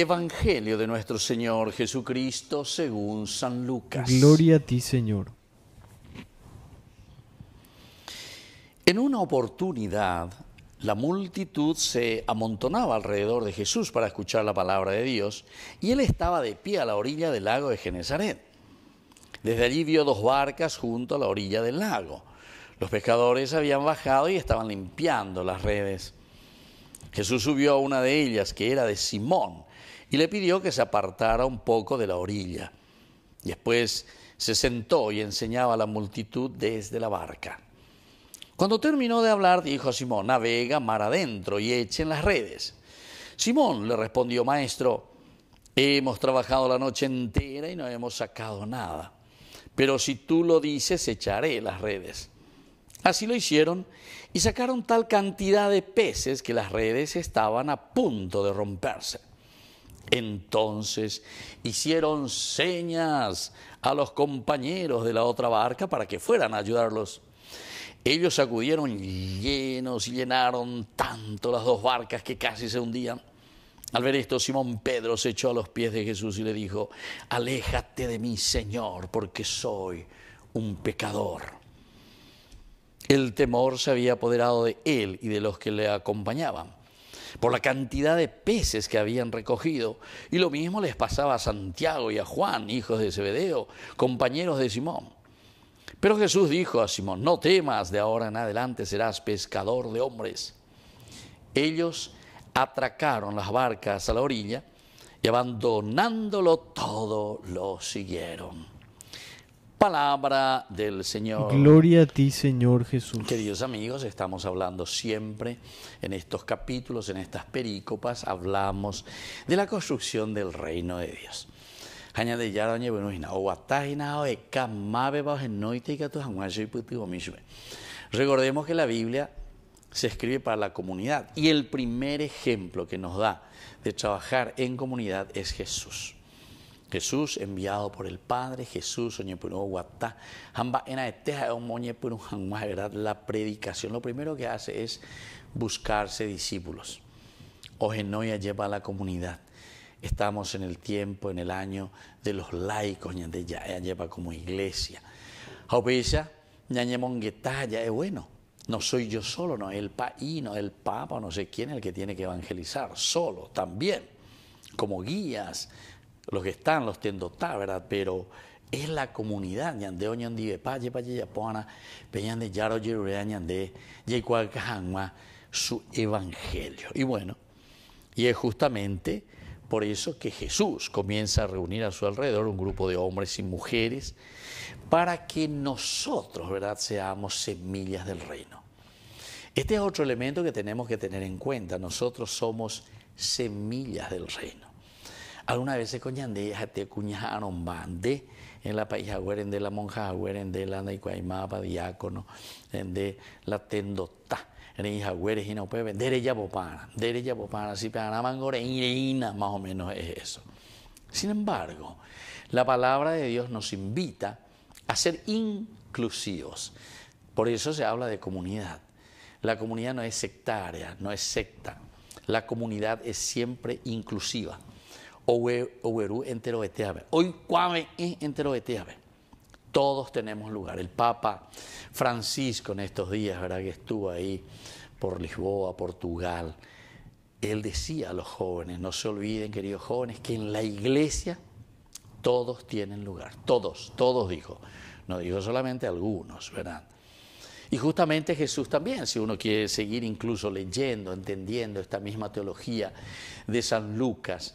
Evangelio de nuestro Señor Jesucristo según San Lucas. Gloria a ti, Señor. En una oportunidad, la multitud se amontonaba alrededor de Jesús para escuchar la palabra de Dios, y él estaba de pie a la orilla del lago de Genezaret. Desde allí vio dos barcas junto a la orilla del lago. Los pescadores habían bajado y estaban limpiando las redes. Jesús subió a una de ellas, que era de Simón, y le pidió que se apartara un poco de la orilla. Después se sentó y enseñaba a la multitud desde la barca. Cuando terminó de hablar, dijo a Simón, navega mar adentro y echen las redes. Simón le respondió, maestro, hemos trabajado la noche entera y no hemos sacado nada, pero si tú lo dices, echaré las redes. Así lo hicieron y sacaron tal cantidad de peces que las redes estaban a punto de romperse. Entonces hicieron señas a los compañeros de la otra barca para que fueran a ayudarlos. Ellos acudieron llenos y llenaron tanto las dos barcas que casi se hundían. Al ver esto, Simón Pedro se echó a los pies de Jesús y le dijo, aléjate de mí, Señor, porque soy un pecador. El temor se había apoderado de él y de los que le acompañaban por la cantidad de peces que habían recogido. Y lo mismo les pasaba a Santiago y a Juan, hijos de Zebedeo, compañeros de Simón. Pero Jesús dijo a Simón, no temas, de ahora en adelante serás pescador de hombres. Ellos atracaron las barcas a la orilla y abandonándolo todo lo siguieron. Palabra del Señor. Gloria a ti, Señor Jesús. Queridos amigos, estamos hablando siempre en estos capítulos, en estas perícopas, hablamos de la construcción del reino de Dios. Recordemos que la Biblia se escribe para la comunidad y el primer ejemplo que nos da de trabajar en comunidad es Jesús. Jesús enviado por el Padre, Jesús, Guatá, Hamba verdad, la predicación lo primero que hace es buscarse discípulos. ya lleva a la comunidad. Estamos en el tiempo, en el año de los laicos, de lleva como iglesia. ñañe mongueta ya es bueno. No soy yo solo, no es el paíno, el papa, no sé quién el que tiene que evangelizar, solo también, como guías, los que están, los tendotá, ¿verdad? Pero es la comunidad, ñande su evangelio. Y bueno, y es justamente por eso que Jesús comienza a reunir a su alrededor un grupo de hombres y mujeres para que nosotros, ¿verdad?, seamos semillas del reino. Este es otro elemento que tenemos que tener en cuenta. Nosotros somos semillas del reino alguna vez se coñandé, jate cuña anombandé, en la país de la monja de la naicuaimapa, diácono, de la tendota en el y no puede vender ella popana, derecha popana, si para mangoreina, más o menos es eso. Sin embargo, la palabra de Dios nos invita a ser inclusivos. Por eso se habla de comunidad. La comunidad no es sectaria, no es secta. La comunidad es siempre inclusiva. Oberú entero Eteabe. Hoy entero Todos tenemos lugar. El Papa Francisco en estos días, ¿verdad? Que estuvo ahí por Lisboa, Portugal. Él decía a los jóvenes, no se olviden, queridos jóvenes, que en la iglesia todos tienen lugar. Todos, todos dijo. No dijo solamente algunos, ¿verdad? Y justamente Jesús también, si uno quiere seguir incluso leyendo, entendiendo esta misma teología de San Lucas,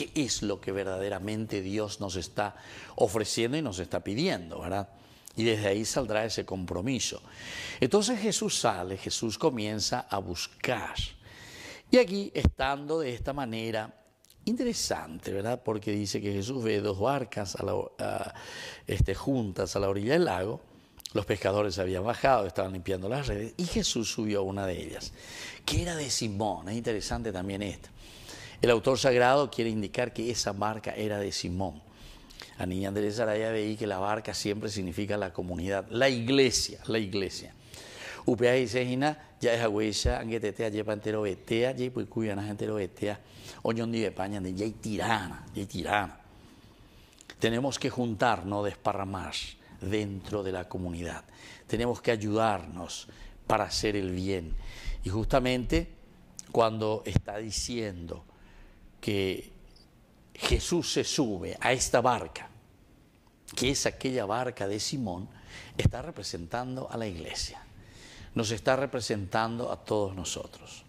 qué es lo que verdaderamente Dios nos está ofreciendo y nos está pidiendo, ¿verdad? Y desde ahí saldrá ese compromiso. Entonces Jesús sale, Jesús comienza a buscar. Y aquí, estando de esta manera, interesante, ¿verdad? Porque dice que Jesús ve dos barcas este, juntas a la orilla del lago. Los pescadores habían bajado, estaban limpiando las redes y Jesús subió a una de ellas, que era de Simón. Es interesante también esto. El autor sagrado quiere indicar que esa barca era de Simón. A Niña Andrés Araya veí que la barca siempre significa la comunidad, la iglesia, la iglesia. Upea ya es tirana, tirana. Tenemos que juntarnos, desparramar dentro de la comunidad. Tenemos que ayudarnos para hacer el bien. Y justamente cuando está diciendo que Jesús se sube a esta barca, que es aquella barca de Simón, está representando a la iglesia, nos está representando a todos nosotros.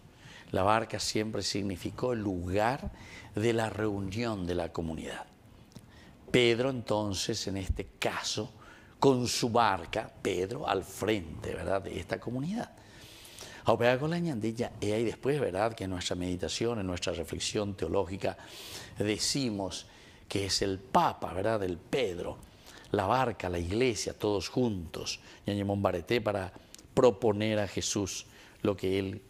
La barca siempre significó el lugar de la reunión de la comunidad. Pedro entonces, en este caso, con su barca, Pedro al frente ¿verdad? de esta comunidad. Aunque hago con la ñandilla, eh, y ahí después, ¿verdad?, que en nuestra meditación, en nuestra reflexión teológica, decimos que es el Papa, ¿verdad?, el Pedro, la barca, la iglesia, todos juntos, Barete, para proponer a Jesús lo que Él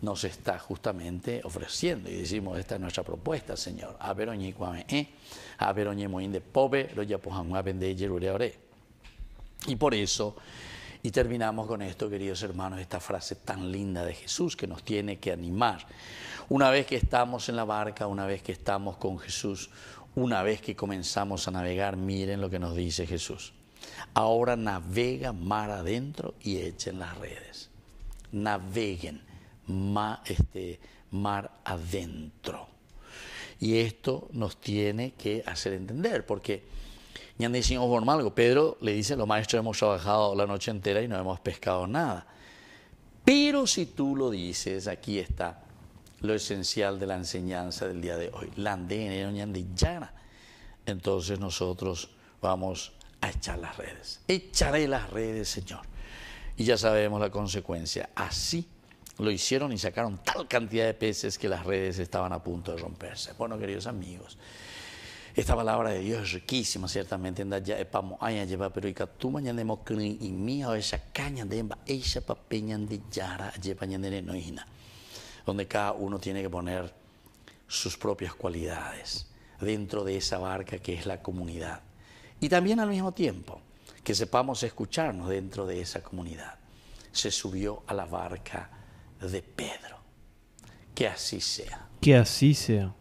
nos está justamente ofreciendo. Y decimos, esta es nuestra propuesta, Señor. A ver, eh, a de lo Y por eso y terminamos con esto, queridos hermanos, esta frase tan linda de Jesús que nos tiene que animar. Una vez que estamos en la barca, una vez que estamos con Jesús, una vez que comenzamos a navegar, miren lo que nos dice Jesús. Ahora navega mar adentro y echen las redes. Naveguen este, mar adentro. Y esto nos tiene que hacer entender, porque ni por algo. Pedro le dice, los maestros hemos trabajado la noche entera y no hemos pescado nada. Pero si tú lo dices, aquí está lo esencial de la enseñanza del día de hoy. Entonces nosotros vamos a echar las redes. Echaré las redes, Señor. Y ya sabemos la consecuencia. Así lo hicieron y sacaron tal cantidad de peces que las redes estaban a punto de romperse. Bueno, queridos amigos. Esta palabra de Dios es riquísima, ciertamente. En ya pero y mañana y mía o esa caña de emba, esa de Donde cada uno tiene que poner sus propias cualidades dentro de esa barca que es la comunidad. Y también al mismo tiempo que sepamos escucharnos dentro de esa comunidad. Se subió a la barca de Pedro. Que así sea. Que así sea.